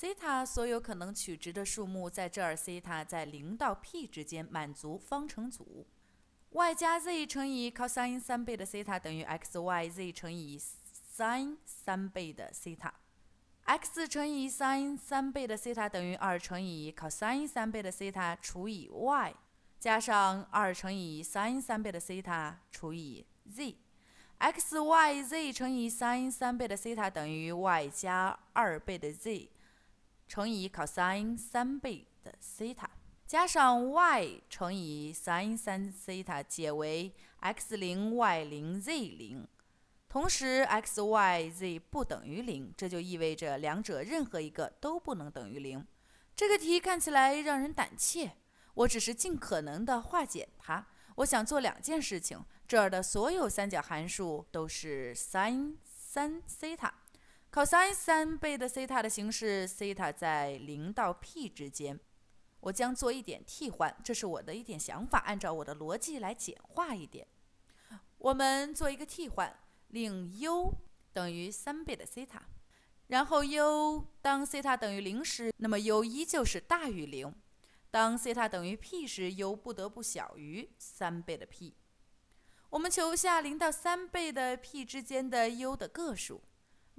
西塔所有可能取值的数目，在这儿，西塔在零到 P 之间，满足方程组：y 加 z 乘以 cosine 三倍的西塔等于 x y z 乘以 s i n 三倍的西塔；x 乘以 s i n 三倍的西塔等于二乘以 cosine 三倍的西塔除以 y 加上二乘以 s i n 三倍的西塔除以 z；x y z 乘以 s i n 三倍的西塔等于 y 加二倍的 z。乘以 cosine 三倍的西塔，加上 y 乘以 sine 三西塔，解为 x 零 y 零 z 零，同时 x y z 不等于零，这就意味着两者任何一个都不能等于零。这个题看起来让人胆怯，我只是尽可能的化解它。我想做两件事情，这儿的所有三角函数都是 sine 三西塔。cosine 三倍的西塔的形式，西塔在零到 p 之间，我将做一点替换，这是我的一点想法，按照我的逻辑来简化一点。我们做一个替换，令 u 等于三倍的西塔，然后 u 当西塔等于零时，那么 u 依旧是大于零；当西塔等于 p 时，u 不得不小于三倍的 p。我们求下零到三倍的 p 之间的 u 的个数。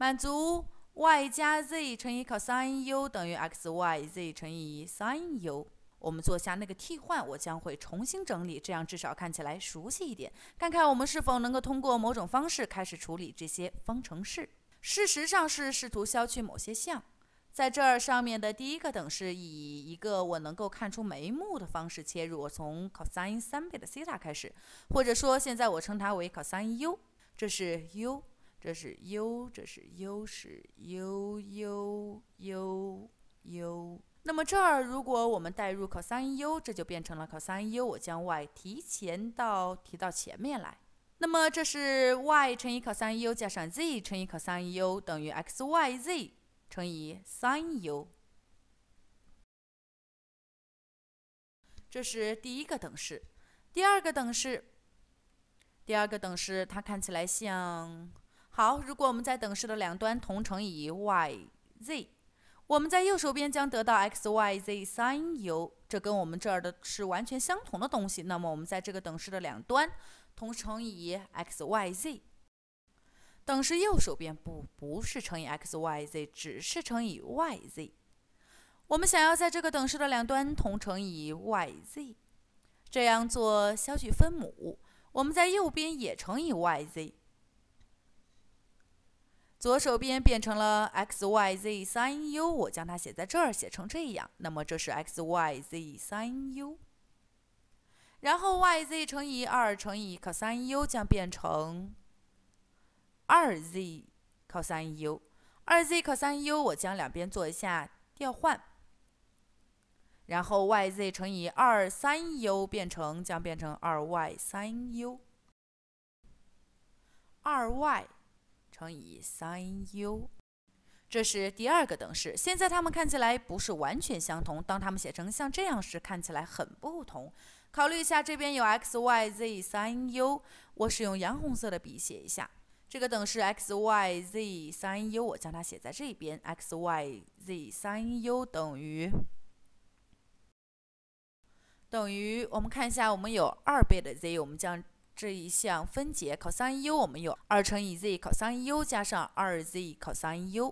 满足 y 加 z 乘以 cos u 等于 x y z 乘以 sin u。我们做下那个替换，我将会重新整理，这样至少看起来熟悉一点。看看我们是否能够通过某种方式开始处理这些方程式。事实上是试图消去某些项。在这儿上面的第一个等式，以一个我能够看出眉目的方式切入。我从 cos i 倍的三倍的西塔开始，或者说现在我称它为 cos u，这是 u。这是 u，这是 u，是 uuuu。那么这儿，如果我们代入 cosu，这就变成了 cosu。我将 y 提前到提到前面来。那么这是 y 乘以 cosu 加上 z 乘以 cosu 等于 xyz 乘以 sinu。这是第一个等式。第二个等式，第二个等式它看起来像。好，如果我们在等式的两端同乘以 yz，我们在右手边将得到 xyz sin u，这跟我们这儿的是完全相同的东西。那么我们在这个等式的两端同乘以 xyz，等式右手边不不是乘以 xyz，只是乘以 yz。我们想要在这个等式的两端同乘以 yz，这样做消去分母，我们在右边也乘以 yz。左手边变成了 x y z 三 u，我将它写在这儿，写成这样。那么这是 x y z 三 u。然后 y z 乘以二乘以 cos u 将变成二 z cos u。二 z cos u 我将两边做一下调换。然后 y z 乘以二三 u 变成将变成二 y 三 u。二 y。乘以三 u，这是第二个等式。现在它们看起来不是完全相同。当它们写成像这样时，看起来很不同。考虑一下，这边有 xyz 三 u，我是用洋红色的笔写一下这个等式 xyz 三 u。我将它写在这边，xyz 三 u 等于等于。我们看一下，我们有二倍的 z，我们将。这一项分解，cos u 我们有2乘以 z cos u 加上 2z cos u，2z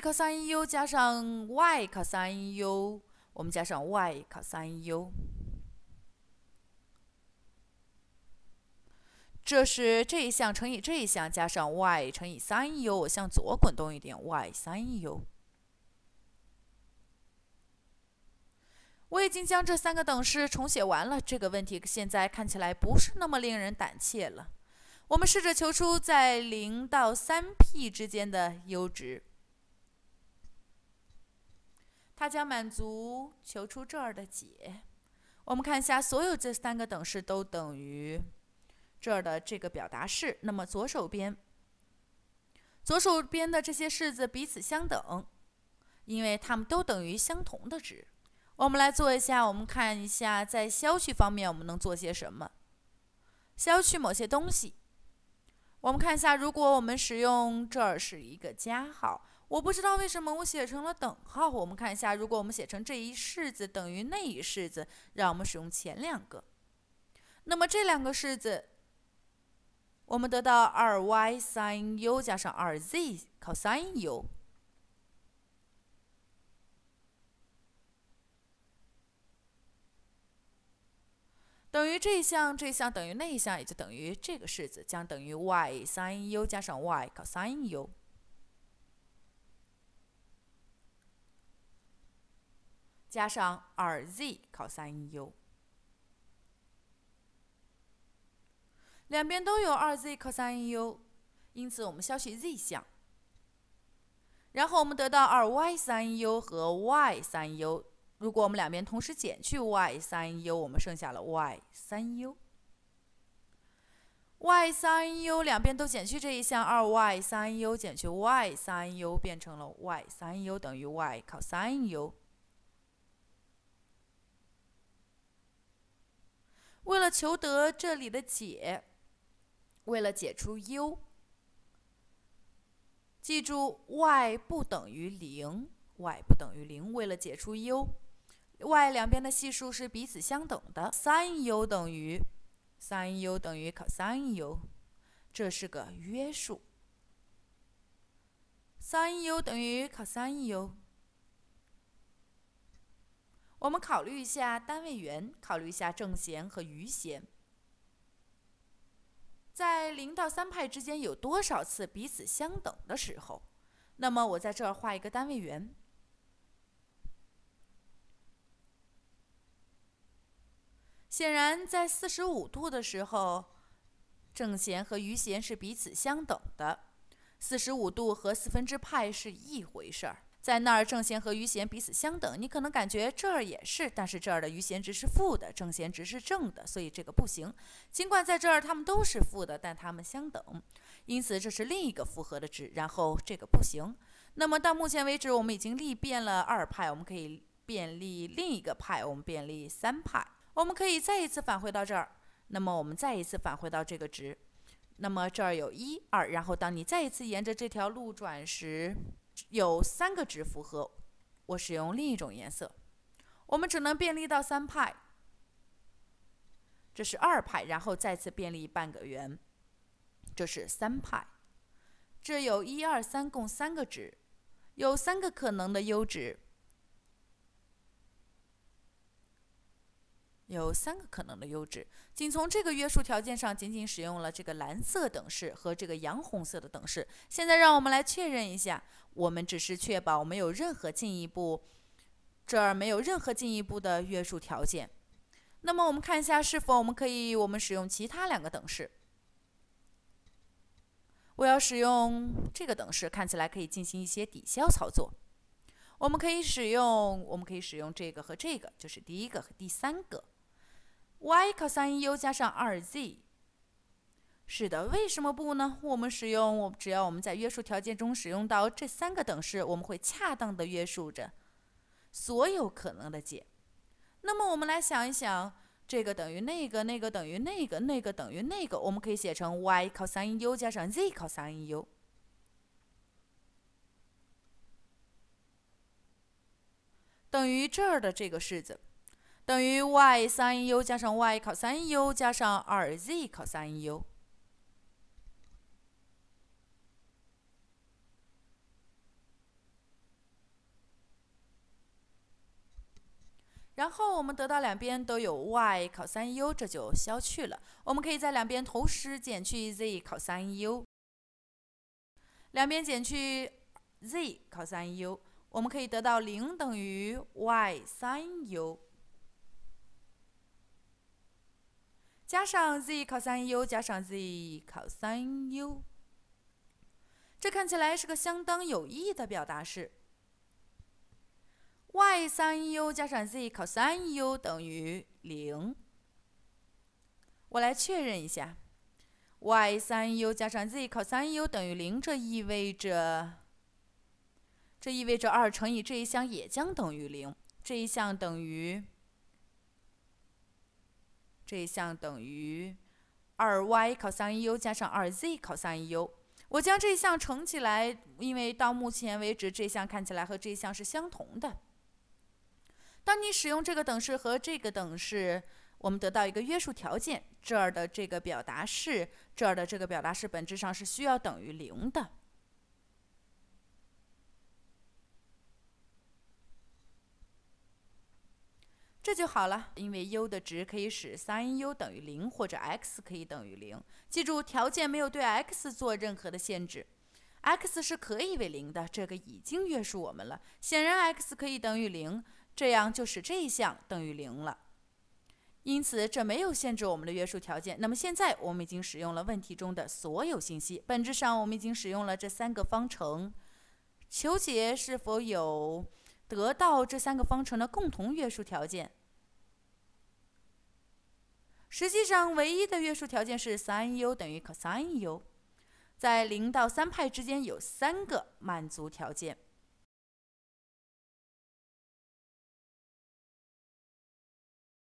cos u 加上 y cos u，我们加上 y cos u，这是这一项乘以这一项加上 y 乘以 sin u，我向左滚动一点，y sin u。我已经将这三个等式重写完了。这个问题现在看起来不是那么令人胆怯了。我们试着求出在零到三 p 之间的 u 值，它将满足求出这儿的解。我们看一下，所有这三个等式都等于这儿的这个表达式。那么左手边，左手边的这些式子彼此相等，因为它们都等于相同的值。我们来做一下，我们看一下在消去方面我们能做些什么，消去某些东西。我们看一下，如果我们使用这是一个加号，我不知道为什么我写成了等号。我们看一下，如果我们写成这一式子等于那一式子，让我们使用前两个，那么这两个式子，我们得到二 y sine u 加上二 z cosine u。等于这一项，这一项等于那一项，也就等于这个式子将等于 y sin u 加上 y cos u 加上 2z cos u。两边都有 2z cos u，因此我们消去 z 项。然后我们得到 2y sin u 和 y sin u。如果我们两边同时减去 y 三 u，我们剩下了 y 三 u。y 三 u 两边都减去这一项二 y 三 u，减去 y 三 u 变成了 y 三 u 等于 y 减三 u。为了求得这里的解，为了解出 u，记住 y 不等于零，y 不等于零，为了解出 u。y 两边的系数是彼此相等的，sin u 等于 sin u 等于 cos u，这是个约束。sin u 等于 cos u。我们考虑一下单位圆，考虑一下正弦和余弦，在零到三派之间有多少次彼此相等的时候？那么我在这儿画一个单位圆。显然，在四十五度的时候，正弦和余弦是彼此相等的。四十五度和四分之派是一回事儿，在那儿正弦和余弦彼此相等。你可能感觉这儿也是，但是这儿的余弦值是负的，正弦值是正的，所以这个不行。尽管在这儿它们都是负的，但它们相等，因此这是另一个复合的值。然后这个不行。那么到目前为止，我们已经历遍了二派，我们可以便历另一个派，我们便历三派。我们可以再一次返回到这儿，那么我们再一次返回到这个值，那么这儿有一二，然后当你再一次沿着这条路转时，有三个值符合。我使用另一种颜色，我们只能便利到三派，这是二派，然后再次便利半个圆，这是三派，这有一二三共三个值，有三个可能的优值。有三个可能的优质。仅从这个约束条件上，仅仅使用了这个蓝色等式和这个洋红色的等式。现在让我们来确认一下，我们只是确保没有任何进一步，这儿没有任何进一步的约束条件。那么我们看一下，是否我们可以我们使用其他两个等式？我要使用这个等式，看起来可以进行一些抵消操作。我们可以使用，我们可以使用这个和这个，就是第一个和第三个。y cosine u 加上二 z。是的，为什么不呢？我们使用我只要我们在约束条件中使用到这三个等式，我们会恰当的约束着所有可能的解。那么我们来想一想，这个等于那个，那个等于那个，那个等于那个，我们可以写成 y cosine u 加上 z cosine u 等于这儿的这个式子。等于 y 三 u 加上 y 括三 u 加上二 z 括三 u，然后我们得到两边都有 y 括三 u，这就消去了。我们可以在两边同时减去 z 括三 u，两边减去 z 括三 u，我们可以得到零等于 y 三 u。加上 z cos u 加上 z cos u 这看起来是个相当有意义的表达式。y 3u 加上 z cos u 等于零。我来确认一下，y 3u 加上 z cos u 等于零，这意味着这意味着二乘以这一项也将等于零，这一项等于。这一项等于二 y cos e u 加上二 z cos e u，我将这一项乘起来，因为到目前为止这一项看起来和这一项是相同的。当你使用这个等式和这个等式，我们得到一个约束条件，这儿的这个表达式，这儿的这个表达式本质上是需要等于零的。这就好了，因为 u 的值可以使 sin u 等于零，或者 x 可以等于零。记住，条件没有对 x 做任何的限制，x 是可以为零的。这个已经约束我们了。显然，x 可以等于零，这样就使这一项等于零了。因此，这没有限制我们的约束条件。那么，现在我们已经使用了问题中的所有信息。本质上，我们已经使用了这三个方程。求解是否有？得到这三个方程的共同约束条件，实际上唯一的约束条件是 sin u 等于 cos u，在零到三派之间有三个满足条件。